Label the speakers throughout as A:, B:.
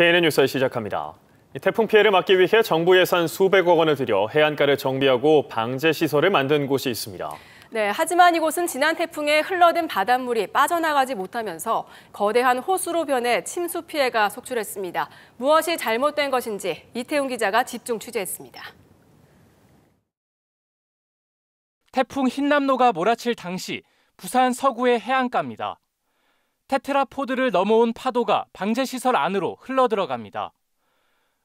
A: KNN 뉴스 시작합니다. 태풍 피해를 막기 위해 정부 예산 수백억 원을 들여 해안가를 정비하고 방제 시설을 만든 곳이 있습니다. 네, 하지만 이곳은 지난 태풍에 흘러든 바닷물이 빠져나가지 못하면서 거대한 호수로 변해 침수 피해가 속출했습니다. 무엇이 잘못된 것인지 이태훈 기자가 집중 취재했습니다. 태풍 흰남노가 몰아칠 당시 부산 서구의 해안가입니다. 테트라포드를 넘어온 파도가 방제시설 안으로 흘러들어갑니다.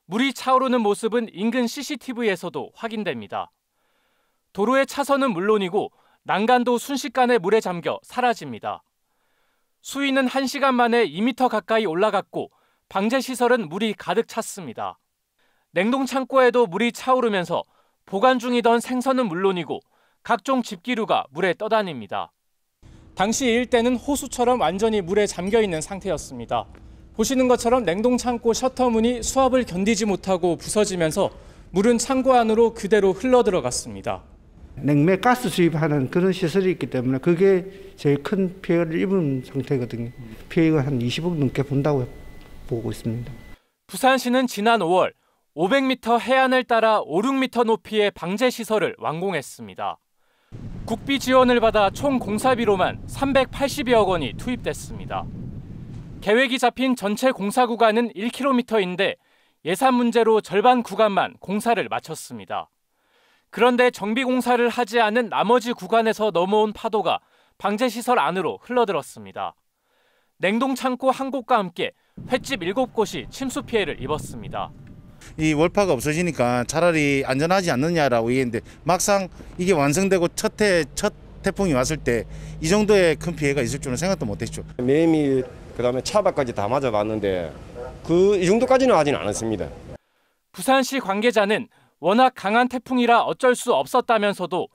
A: 물이 차오르는 모습은 인근 CCTV에서도 확인됩니다. 도로의 차선은 물론이고 난간도 순식간에 물에 잠겨 사라집니다. 수위는 1시간 만에 2m 가까이 올라갔고 방제시설은 물이 가득 찼습니다. 냉동창고에도 물이 차오르면서 보관 중이던 생선은 물론이고 각종 집기류가 물에 떠다닙니다. 당시 일대는 호수처럼 완전히 물에 잠겨 있는 상태였습니다. 보시는 것처럼 냉동 창고 셔터 문이 수압을 견디지 못하고 부서지면서 물은 창고 안으로 그대로 흘러 들어갔습니다. 냉매 가스 수입하는 그런 시설이 있기 때문에 그게 제일 큰 피해를 입은 상태거든요. 피해가 한 20억 넘게 본다고 보고 있습니다. 부산시는 지난 5월 500m 해안을 따라 5, 6m 높이의 방제 시설을 완공했습니다. 국비 지원을 받아 총 공사비로만 380여억 원이 투입됐습니다. 계획이 잡힌 전체 공사 구간은 1km인데 예산 문제로 절반 구간만 공사를 마쳤습니다. 그런데 정비 공사를 하지 않은 나머지 구간에서 넘어온 파도가 방제 시설 안으로 흘러들었습니다. 냉동 창고 한 곳과 함께 횟집 7곳이 침수 피해를 입었습니다. 이 월파가 없어지니까 차라리 안전하지 않느냐라고 얘기했는데 막상 이게 완성되고 첫해 첫 태풍이 왔을 때 이 정도의 큰 피해가 있을 줄은 생각도 못했죠. 매미 그다음에 차박까지 다 맞아봤는데 그 이 정도까지는 아직 않았습니다. 부산시 관계자는 워낙 강한 태풍이라 어쩔 수 없었다면서도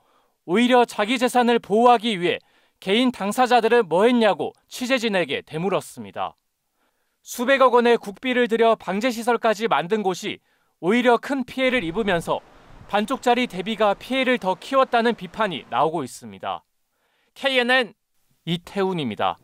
A: 오히려 자기 재산을 보호하기 위해 개인 당사자들은 뭐 했냐고 취재진에게 되물었습니다. 수백억 원의 국비를 들여 방제시설까지 만든 곳이 오히려 큰 피해를 입으면서 반쪽짜리 대비가 피해를 더 키웠다는 비판이 나오고 있습니다. KNN 이태훈입니다.